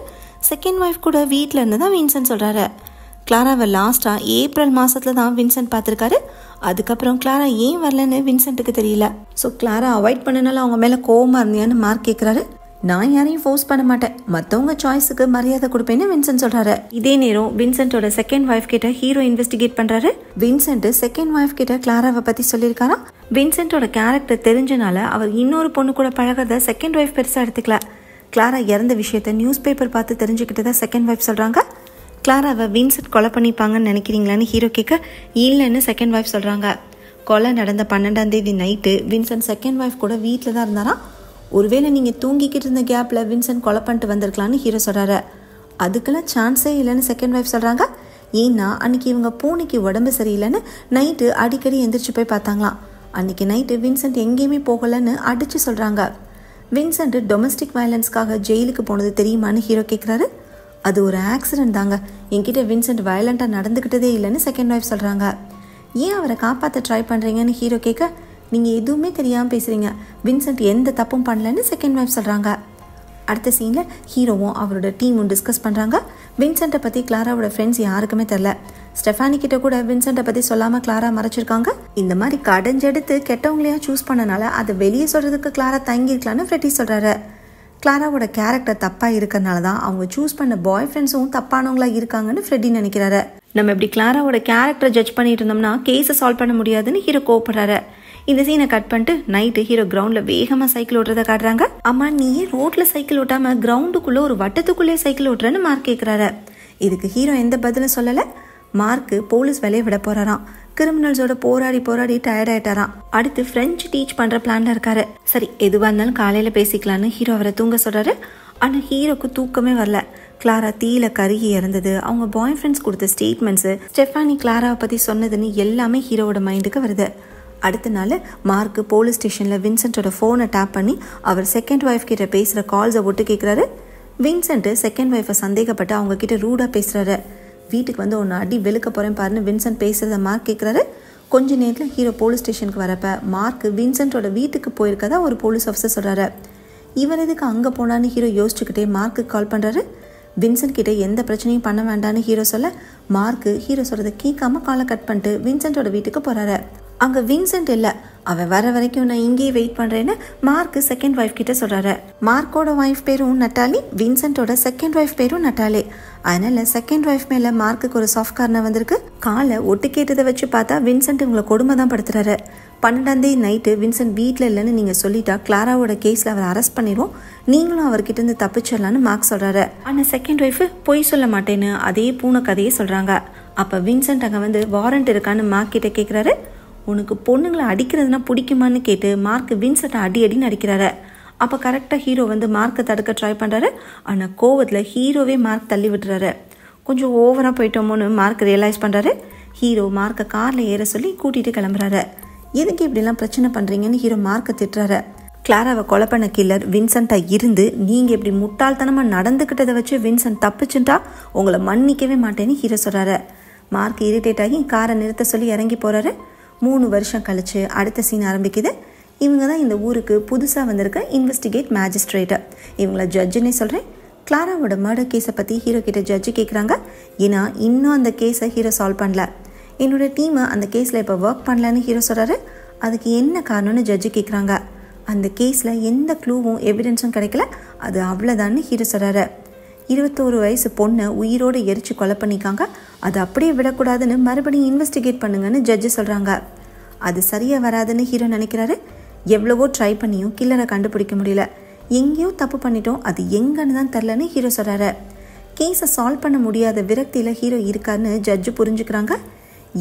செகண்ட் ஒய்ஃப் கூட வீட்டில் இருந்து தான் வின்சென்ட் சொல்கிறாரு கிளாராவை லாஸ்ட்டாக ஏப்ரல் மாதத்தில் தான் வின்சென்ட் பார்த்துருக்காரு அதுக்கப்புறம் கிளாரா ஏன் வரலன்னு வின்சென்ட்டுக்கு தெரியல ஸோ கிளாரா அவாய்ட் பண்ணனால அவங்க மேலே கோவமாக இருந்தியான்னு மார்க் கேட்குறாரு நான் யாரையும் ஃபோர்ஸ் பண்ண மாட்டேன் மற்றவங்க சாய்ஸுக்கு மரியாதை கொடுப்பேன்னு வின்சென்ட் சொல்கிறாரு இதே நேரம் வின்சென்ட்டோட செகண்ட் ஒய்ஃப் கிட்ட ஹீரோ இன்வெஸ்டிகேட் பண்ணுறாரு வின்சென்ட் செகண்ட் ஒய்ஃப் கிட்ட கிளாராவை பற்றி சொல்லியிருக்காரா வின்சென்ட்டோட கேரக்டர் தெரிஞ்சனால அவர் இன்னொரு பொண்ணு கூட பழகிறத செகண்ட் ஒய்ஃப் பெருசாக எடுத்துக்கல கிளாரா இறந்த விஷயத்த நியூஸ் பேப்பர் பார்த்து தெரிஞ்சுக்கிட்டதா செகண்ட் ஒய்ஃப் சொல்கிறாங்க கிளாராவை வின்சென்ட் கொலை பண்ணிப்பாங்கன்னு நினைக்கிறீங்களான்னு ஹீரோ கேட்க இல்லைன்னு செகண்ட் ஒய்ஃப் சொல்கிறாங்க கொலை நடந்த பன்னெண்டாம் தேதி நைட்டு வின்சென்ட் செகண்ட் ஒய்ஃப் கூட வீட்டில் தான் இருந்தாராம் ஒருவேளை நீங்கள் தூங்கிக்கிட்டு இருந்த கேப்பில் வின்சென்ட் கொலை பண்ணிட்டு வந்திருக்கலான்னு ஹீரோ சொல்கிறாரு அதுக்கெல்லாம் சான்ஸே இல்லைன்னு செகண்ட் ஒய்ஃப் சொல்கிறாங்க ஏன்னா அன்றைக்கி இவங்க பூனைக்கு உடம்பு சரியில்லைன்னு நைட்டு அடிக்கடி எந்திரிச்சு போய் பார்த்தாங்களாம் அன்றைக்கி நைட்டு வின்சென்ட் எங்கேயுமே போகலைன்னு அடித்து சொல்கிறாங்க வின்சென்ட் டொமஸ்டிக் வயலன்ஸ்க்காக ஜெயிலுக்கு போனது தெரியுமான்னு ஹீரோ கேட்குறாரு அது ஒரு ஆக்சிடென்ட் தாங்க என்கிட்ட வின்சென்ட் வயலண்ட்டாக நடந்துக்கிட்டதே இல்லைன்னு செகண்ட் ஒய்ஃப் சொல்கிறாங்க ஏன் அவரை காப்பாற்ற ட்ரை பண்ணுறீங்கன்னு ஹீரோ கேட்க நீங்கள் எதுவுமே தெரியாமல் பேசுகிறீங்க வின்சென்ட் எந்த தப்பும் பண்ணலன்னு செகண்ட் ஒய்ஃப் சொல்கிறாங்க அடுத்த சீனில் ஹீரோவும் அவரோட டீமும் டிஸ்கஸ் பண்ணுறாங்க வின்சென்ட்டை பற்றி கிளாராவோட ஃப்ரெண்ட்ஸ் யாருக்குமே தெரில ஸ்டெஃபானி கிட்ட கூட வின்சென்ட்டை பற்றி சொல்லாமல் கிளாரா மறைச்சிருக்காங்க இந்த மாதிரி கடைஞ்செடுத்து கெட்டவங்களையா சூஸ் பண்ணனால அதை வெளியே சொல்கிறதுக்கு கிளாரா தங்கியிருக்கலான்னு ஃப்ரெட்டி சொல்கிறாரு கிளாராவோட கேரக்டர் தப்பாக இருக்கிறனால தான் அவங்க சூஸ் பண்ண பாய் ஃப்ரெண்ட்ஸும் தப்பானவங்களா இருக்காங்கன்னு ஃப்ரெட்டி நினைக்கிறாரு நம்ம இப்படி கிளாராவோட கேரக்டரை ஜட்ஜ் பண்ணிட்டு இருந்தோம்னா கேஸை சால்வ் பண்ண முடியாதுன்னு ஹீரோ கோவப்படுறாரு இந்த சீனை கட் பண்ணிட்டு நைட்டு ஹீரோ கிரவுண்டில் வேகமாக சைக்கிள் ஓட்டுறதை காட்டுறாங்க அம்மா நீயே ரோட்டில் சைக்கிள் ஓட்டாமல் கிரவுண்டுக்குள்ளே ஒரு வட்டத்துக்குள்ளே சைக்கிள் ஓட்டுறேன்னு மார்க் கேட்குறாரு இதுக்கு ஹீரோ எந்த பதிலும் சொல்லலை மார்க்கு போலீஸ் வேலையை விட போகிறாராம் கிரிமினல்ஸோட போராடி போராடி டயர்ட் ஆயிட்டாராம் அடுத்து ஃப்ரெஞ்சு டீச் பண்ணுற பிளான்ல இருக்காரு சரி எதுவாக இருந்தாலும் காலையில் பேசிக்கலான்னு ஹீரோ அவரை தூங்க சொல்றாரு ஆனால் ஹீரோக்கு தூக்கமே வரல கிளாரா தீயில கருகி இறந்தது அவங்க பாய் ஃப்ரெண்ட்ஸ் கொடுத்த ஸ்டேட்மெண்ட்ஸு ஸ்டெஃபானி கிளாராவை பற்றி சொன்னதுன்னு எல்லாமே ஹீரோவோட மைண்டுக்கு வருது அடுத்த நாள் மார்க் போலீஸ் ஸ்டேஷனில் வின்சென்ட்டோட ஃபோனை டேப் பண்ணி அவர் செகண்ட் ஒய்ஃப் கிட்ட பேசுகிற கால்ஸை ஒட்டு கேட்குறாரு வின்சென்ட்டு செகண்ட் ஒய்ஃபை சந்தேகப்பட்டு அவங்க கிட்ட ரூடாக பேசுகிறாரு வீட்டுக்கு வந்து ஒன்று அடி வெளுக்க போகிறேன் பாருன்னு வின்சென்ட் பேசுகிறத மார்க் கேட்குறாரு கொஞ்ச நேரத்தில் ஹீரோ போலீஸ் ஸ்டேஷனுக்கு வரப்ப மார்க் வின்சென்ட்டோட வீட்டுக்கு போயிருக்கதா ஒரு போலீஸ் ஆஃபீஸர் சொல்கிறாரு இவர் எதுக்கு அங்கே போனான்னு ஹீரோ யோசிச்சுக்கிட்டே மார்க்கு கால் பண்ணுறாரு வின்சென்ட் கிட்டே எந்த பிரச்சனையும் பண்ண வேண்டான்னு ஹீரோ சொல்ல மார்க்கு ஹீரோ சொல்கிறத கேட்காம காலை கட் பண்ணிட்டு வின்சென்ட்டோட வீட்டுக்கு போகிறாரு அங்கே வின்சென்ட் இல்லை அவன் வர வரைக்கும் நான் இங்கேயே வெயிட் பண்ணுறேன்னு மார்க் செகண்ட் ஒய்ஃப் கிட்ட சொல்கிறாரு மார்க்கோட ஒய்ஃப் பேரும் நட்டாலி வின்சென்ட்டோட செகண்ட் ஒய்ஃப் பேரும் நட்டாலி அதனால் செகண்ட் ஒய்ஃப் மேலே மார்க்குக்கு ஒரு சாஃப்ட் கார்னர் வந்திருக்கு காலை ஒட்டு கேட்டதை வச்சு பார்த்தா வின்சென்ட் உங்களை கொடுமை தான் படுத்துறாரு பன்னெண்டாந்தே நைட்டு வின்சென்ட் வீட்டில் இல்லைன்னு நீங்கள் சொல்லிட்டா கிளாராவோட கேஸில் அவர் அரெஸ்ட் பண்ணிடுவோம் நீங்களும் அவர்கிட்ட இருந்து தப்பிச்சிடலான்னு மார்க் சொல்கிறாரு ஆனால் செகண்ட் ஒய்ஃபு பொய் சொல்ல மாட்டேன்னு அதே பூனை கதையே சொல்கிறாங்க அப்போ வின்சென்ட் அங்கே வந்து வாரண்ட் இருக்கான்னு மார்க் கிட்டே கேட்குறாரு உனக்கு பொண்ணுங்களை அடிக்கிறதுனா பிடிக்குமான்னு கேட்டு மார்க் வின்சட்டை அடி அடின்னு அடிக்கிறாரு அப்போ கரெக்டாக ஹீரோ வந்து மார்க்கை தடுக்க ட்ரை பண்ணுறாரு ஆனால் கோவத்தில் ஹீரோவே மார்க் தள்ளி விட்டுறாரு கொஞ்சம் ஓவராக போயிட்டோமோன்னு மார்க் ரியலைஸ் பண்ணுறாரு ஹீரோ மார்க்கை காரில் ஏற சொல்லி கூட்டிகிட்டு கிளம்புறாரு எதுக்கு இப்படிலாம் பிரச்சனை பண்ணுறீங்கன்னு ஹீரோ மார்க்கை திட்டுறாரு கிளாராவை கொலை பண்ண கில்லர் வின்சென்ட்டாக இருந்து நீங்கள் இப்படி முட்டாள்தனமாக நடந்துக்கிட்டதை வச்சு வின்சென்ட் தப்பிச்சுட்டா உங்களை மன்னிக்கவே மாட்டேன்னு ஹீரோ சொல்கிறாரு மார்க் இரிட்டேட் ஆகி காரை நிறுத்த சொல்லி இறங்கி போகிறாரு மூணு வருஷம் கழித்து அடுத்த சீன் ஆரம்பிக்குது இவங்க தான் இந்த ஊருக்கு புதுசாக வந்திருக்க இன்வெஸ்டிகேட் மேஜிஸ்ட்ரேட்டர் இவங்கள ஜட்ஜுன்னே சொல்கிறேன் கிளாராவோட மர்டர் கேஸை பற்றி ஹீரோ கிட்ட ஜட்ஜு கேட்குறாங்க ஏன்னா இன்னும் அந்த கேஸை ஹீரோ சால்வ் பண்ணல என்னோட டீமை அந்த கேஸில் இப்போ ஒர்க் பண்ணலன்னு ஹீரோ சொல்கிறாரு அதுக்கு என்ன காரணம்னு ஜட்ஜு கேட்குறாங்க அந்த கேஸில் எந்த க்ளூவும் எவிடன்ஸும் கிடைக்கல அது அவ்வளோதான்னு ஹீரோ சொல்கிறாரு இருபத்தோரு வயசு பொண்ணை உயிரோடு எரிச்சு கொலை பண்ணிக்காங்க அது அப்படியே விடக்கூடாதுன்னு மறுபடியும் இன்வெஸ்டிகேட் பண்ணுங்கன்னு ஜட்ஜு சொல்கிறாங்க அது சரியாக வராதுன்னு ஹீரோ நினைக்கிறாரு எவ்வளவோ ட்ரை பண்ணியும் கில்லரை கண்டுபிடிக்க முடியல எங்கேயோ தப்பு பண்ணிட்டோம் அது எங்கன்னு தான் தெரிலன்னு ஹீரோ சொல்கிறாரு கேஸை சால்வ் பண்ண முடியாத விரக்தியில் ஹீரோ இருக்காருன்னு ஜட்ஜு புரிஞ்சுக்கிறாங்க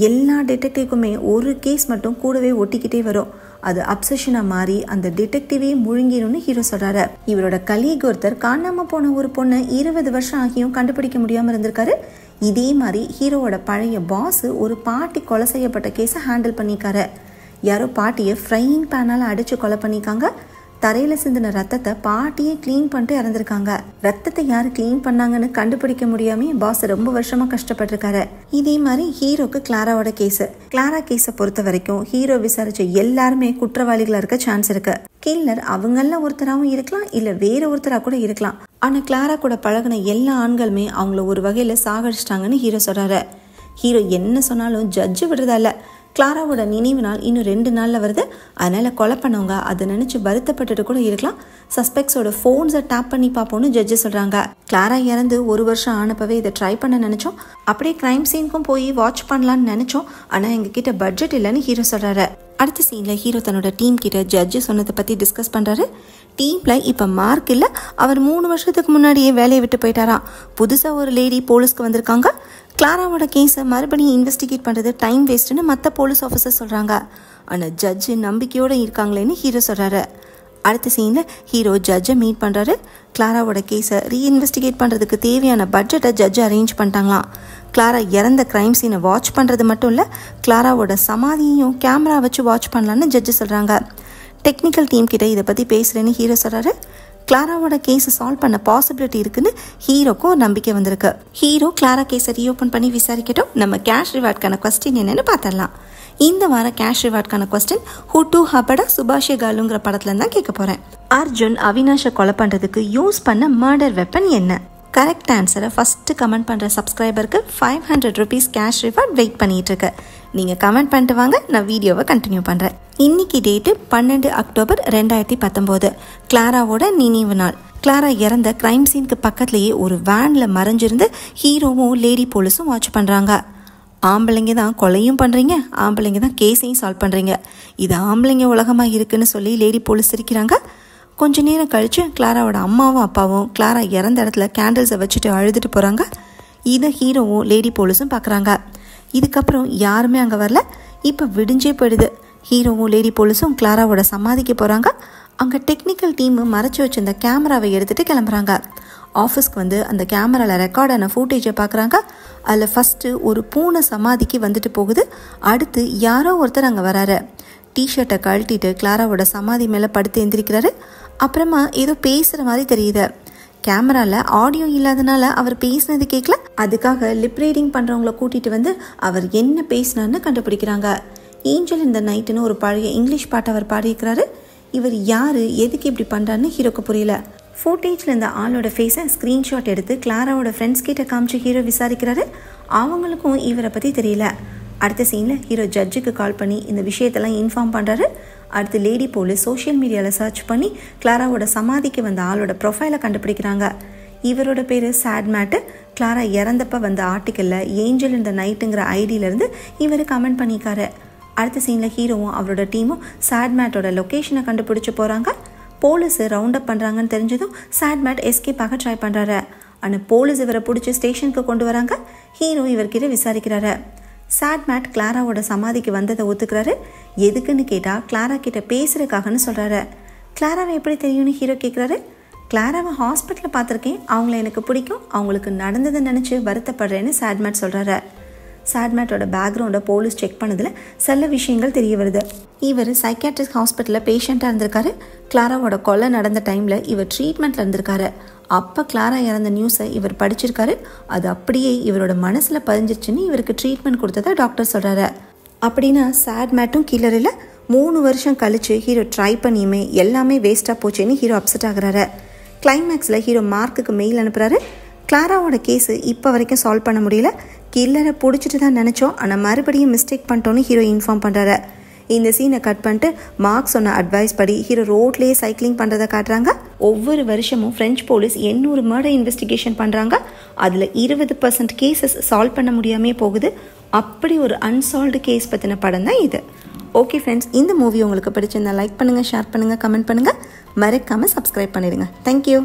எல்லா டிடெக்டிவ்க்குமே ஒரு கேஸ் மட்டும் கூடவே ஒட்டிக்கிட்டே வரும் அது அப்சஷனா மாறி அந்த டிடெக்டிவே முழுங்கிடும்னு ஹீரோ சொல்றாரு இவரோட கலீக் ஒருத்தர் காணாமல் போன ஒரு பொண்ணு இருபது வருஷம் ஆகியும் கண்டுபிடிக்க முடியாமல் இருந்திருக்காரு இதே மாதிரி ஹீரோவோட பழைய பாஸ் ஒரு பாட்டி கொலை செய்யப்பட்ட கேஸை ஹேண்டில் பண்ணிக்காரு யாரோ பாட்டியை ஃப்ரையிங் பேனால் அடித்து கொலை பண்ணிக்காங்க தரையில் சிந்தின ரத்தத்தை பாட்டியே க்ளீன் பண்ணிட்டு இறந்துருக்காங்க ரத்தத்தை யார் க்ளீன் பண்ணாங்கன்னு கண்டுபிடிக்க முடியாம பாஸ் ரொம்ப வருஷமாக கஷ்டப்பட்டிருக்காரு இதே மாதிரி ஹீரோக்கு கிளாராவோட கேஸ் கிளாரா கேஸை பொறுத்த வரைக்கும் ஹீரோ விசாரிச்ச எல்லாருமே குற்றவாளிகளாக இருக்க சான்ஸ் இருக்கு கில்லர் எல்லாம் ஒருத்தராகவும் இருக்கலாம் இல்லை வேற ஒருத்தராக கூட இருக்கலாம் ஆனால் கிளாரா கூட பழகின எல்லா ஆண்களுமே அவங்கள ஒரு வகையில் சாகடிச்சிட்டாங்கன்னு ஹீரோ சொல்றாரு ஹீரோ என்ன சொன்னாலும் ஜட்ஜு விடுறதா இல்ல கிளாராவோட நினைவு நாள் இன்னும் ரெண்டு நாளில் வருது அதனால் கொலை பண்ணவங்க அதை நினச்சி வருத்தப்பட்டுட்டு கூட இருக்கலாம் சஸ்பெக்ட்ஸோட ஃபோன்ஸை டேப் பண்ணி பார்ப்போம்னு ஜட்ஜஸ் சொல்கிறாங்க கிளாரா இறந்து ஒரு வருஷம் ஆனப்பவே இதை ட்ரை பண்ண நினச்சோம் அப்படியே கிரைம் சீனுக்கும் போய் வாட்ச் பண்ணலான்னு நினச்சோம் ஆனால் எங்ககிட்ட பட்ஜெட் இல்லைன்னு ஹீரோ சொல்கிறாரு அடுத்த சீனில் ஹீரோ தன்னோட டீம் கிட்ட ஜட்ஜு சொன்னதை பற்றி டிஸ்கஸ் பண்ணுறாரு டீமில் இப்போ மார்க் இல்லை அவர் மூணு வருஷத்துக்கு முன்னாடியே வேலையை விட்டு போயிட்டாராம் புதுசாக ஒரு லேடி போலீஸ்க்கு வந்திருக்காங்க கிளாராவோட கேஸை மறுபடியும் இன்வெஸ்டிகேட் பண்ணுறது டைம் வேஸ்ட்டுன்னு மற்ற போலீஸ் ஆஃபீஸர் சொல்கிறாங்க ஆனால் ஜட்ஜு நம்பிக்கையோடு இருக்காங்களேன்னு ஹீரோ சொல்கிறாரு அடுத்த சீனில் ஹீரோ ஜட்ஜை மீட் பண்ணுறாரு கிளாராவோட கேஸை ரீஇன்வெஸ்டிகேட் பண்ணுறதுக்கு தேவையான பட்ஜெட்டை ஜட்ஜ் அரேஞ்ச் பண்ணிட்டாங்களாம் கிளாரா இறந்த க்ரைம் சீனை வாட்ச் பண்ணுறது மட்டும் இல்லை கிளாராவோட சமாதியையும் கேமரா வச்சு வாட்ச் பண்ணலான்னு ஜட்ஜு சொல்கிறாங்க டெக்னிக்கல் டீம் கிட்ட இதை பற்றி பேசுகிறேன்னு ஹீரோ சொல்கிறாரு கிளாராவோட கேஸை சால்வ் பண்ண பாசிபிலிட்டி இருக்குன்னு ஹீரோக்கும் நம்பிக்கை வந்திருக்கு ஹீரோ கிளாரா கேஸை ரீஓப்பன் பண்ணி விசாரிக்கட்டும் நம்ம கேஷ் ரிவார்ட்கான கொஸ்டின் என்னென்னு பார்த்துடலாம் இந்த வார கேஷ் ரிவார்ட்கான கொஸ்டின் ஹூ டூ ஹபடா சுபாஷே காலுங்கிற படத்துல தான் கேட்க போறேன் அர்ஜுன் அவினாஷை கொலை பண்றதுக்கு யூஸ் பண்ண மர்டர் வெப்பன் என்ன கரெக்ட் ஆன்சரை ஃபஸ்ட்டு கமெண்ட் பண்ணுற சப்ஸ்கிரைபருக்கு five hundred rupees cash reward wait இருக்கேன் நீங்கள் கமெண்ட் பண்ணிட்டு வாங்க நான் வீடியோவை கண்டினியூ பண்ணுறேன் இன்னைக்கு டேட்டு பன்னெண்டு அக்டோபர் ரெண்டாயிரத்தி பத்தொம்போது கிளாராவோட நினைவு நாள் கிளாரா இறந்த கிரைம் சீனுக்கு பக்கத்துலேயே ஒரு வேனில் மறைஞ்சிருந்து ஹீரோவும் லேடி போலீஸும் வாட்ச் பண்ணுறாங்க ஆம்பளைங்க தான் கொலையும் பண்ணுறீங்க ஆம்பளைங்க தான் கேஸையும் சால்வ் பண்ணுறீங்க இது ஆம்பளைங்க உலகமாக இருக்குன்னு சொல்லி லேடி போலீஸ் இருக்கிறாங்க கொஞ்ச நேரம் கழித்து கிளாராவோட அம்மாவும் அப்பாவும் கிளாரா இறந்த இடத்துல கேண்டில்ஸை வச்சுட்டு அழுதுட்டு போகிறாங்க இதை ஹீரோவும் லேடி போலீஸும் பார்க்குறாங்க இதுக்கப்புறம் யாருமே அங்கே வரல இப்போ விடிஞ்சே போயிடுது ஹீரோவும் லேடி போலீஸும் கிளாராவோட சமாதிக்கு போகிறாங்க அங்கே டெக்னிக்கல் டீமு மறைச்சி வச்சிருந்த கேமராவை எடுத்துகிட்டு கிளம்புறாங்க ஆஃபீஸ்க்கு வந்து அந்த கேமராவில் ரெக்கார்டான ஃபூட்டேஜை பார்க்குறாங்க அதில் ஃபஸ்ட்டு ஒரு பூனை சமாதிக்கு வந்துட்டு போகுது அடுத்து யாரோ ஒருத்தர் அங்கே வராரு டிஷர்ட்டை கழட்டிட்டு கிளாராவோட சமாதி மேலே படுத்து எந்திரிக்கிறாரு அப்புறமா ஏதோ பேசுகிற மாதிரி தெரியுது கேமராவில் ஆடியோ இல்லாதனால அவர் பேசினது கேட்கல அதுக்காக லிப் ரீடிங் பண்ணுறவங்கள கூட்டிகிட்டு வந்து அவர் என்ன பேசினார்னு கண்டுபிடிக்கிறாங்க ஏஞ்சல் இந்த நைட்டுன்னு ஒரு பழைய இங்கிலீஷ் பாட்டை அவர் பாடியிருக்கிறாரு இவர் யார் எதுக்கு இப்படி பண்ணுறாருன்னு ஹீரோக்கு புரியல ஃபோட்டேஜில் இந்த ஆளோட ஃபேஸை ஸ்க்ரீன்ஷாட் எடுத்து கிளாராவோட ஃப்ரெண்ட்ஸ் கிட்ட காமிச்சு ஹீரோ விசாரிக்கிறாரு அவங்களுக்கும் இவரை பற்றி தெரியல அடுத்த சீனில் ஹீரோ ஜட்ஜுக்கு கால் பண்ணி இந்த விஷயத்தெல்லாம் இன்ஃபார்ம் பண்ணுறாரு அடுத்து லேடி போலீஸ் சோஷியல் மீடியாவில் சர்ச் பண்ணி கிளாராவோட சமாதிக்கு வந்த ஆளோட ப்ரொஃபைலை கண்டுபிடிக்கிறாங்க இவரோட பேர் சேட் மேட்டு கிளாரா இறந்தப்ப வந்த ஆர்டிக்கலில் ஏஞ்சல் இந்த நைட்டுங்கிற ஐடியிலேருந்து இவர் கமெண்ட் பண்ணியிருக்காரு அடுத்த சீனில் ஹீரோவும் அவரோட டீமும் மேட்டோட லொக்கேஷனை கண்டுபிடிச்சி போகிறாங்க போலீஸ் ரவுண்ட் அப் பண்ணுறாங்கன்னு தெரிஞ்சதும் சேட்மேட் எஸ்கேப் ஆக ட்ரை பண்ணுறாரு ஆனால் போலீஸ் இவரை பிடிச்சி ஸ்டேஷனுக்கு கொண்டு வராங்க ஹீரோ இவர்கிட்ட விசாரிக்கிறாரு மேட் கிளாராவோட சமாதிக்கு வந்ததை ஒத்துக்கிறாரு எதுக்குன்னு கேட்டால் கிளாரா கிட்ட பேசுறதுக்காகன்னு சொல்கிறாரு கிளாராவை எப்படி தெரியும்னு ஹீரோ கேட்குறாரு கிளாராவை ஹாஸ்பிட்டலில் பார்த்துருக்கேன் அவங்கள எனக்கு பிடிக்கும் அவங்களுக்கு நடந்ததை நினச்சி வருத்தப்படுறேன்னு மேட் சொல்கிறாரு சாட்மேட்டோட பேக்ரவுண்டை போலீஸ் செக் பண்ணதில் சில விஷயங்கள் தெரிய வருது இவர் சைக்காட்ரிக் ஹாஸ்பிட்டலில் பேஷண்ட்டாக இருந்திருக்காரு கிளாராவோட கொலை நடந்த டைமில் இவர் ட்ரீட்மெண்ட்டில் இருந்திருக்காரு அப்போ கிளாரா இறந்த நியூஸை இவர் படிச்சிருக்காரு அது அப்படியே இவரோட மனசில் பதிஞ்சிருச்சுன்னு இவருக்கு ட்ரீட்மெண்ட் கொடுத்ததா டாக்டர் சொல்கிறாரு அப்படின்னா சேட் மேட்டும் மூணு வருஷம் கழித்து ஹீரோ ட்ரை பண்ணியுமே எல்லாமே வேஸ்ட்டாக போச்சுன்னு ஹீரோ அப்செட் ஆகிறாரு கிளைமேக்ஸில் ஹீரோ மார்க்குக்கு மெயில் அனுப்புகிறாரு கிளாராவோட கேஸு இப்போ வரைக்கும் சால்வ் பண்ண முடியல கில்லரை பிடிச்சிட்டு தான் நினச்சோம் ஆனால் மறுபடியும் மிஸ்டேக் பண்ணிட்டோன்னு ஹீரோ இன்ஃபார்ம் பண்ணுறாரு இந்த சீனை கட் பண்ணிட்டு மார்க் சொன்ன அட்வைஸ் படி ஹீரோ ரோட்லேயே சைக்கிளிங் பண்ணுறதை காட்டுறாங்க ஒவ்வொரு வருஷமும் ஃப்ரெஞ்ச் போலீஸ் எண்ணூறு மர்டர் இன்வெஸ்டிகேஷன் பண்ணுறாங்க அதில் இருபது பர்சன்ட் கேசஸ் சால்வ் பண்ண முடியாமே போகுது அப்படி ஒரு அன்சால்வ்டு கேஸ் பற்றின படம் தான் இது ஓகே ஃப்ரெண்ட்ஸ் இந்த மூவி உங்களுக்கு பிடிச்சிருந்தா லைக் பண்ணுங்கள் ஷேர் பண்ணுங்கள் கமெண்ட் பண்ணுங்கள் மறக்காமல் சப்ஸ்கிரைப் பண்ணிடுங்க தேங்க்யூ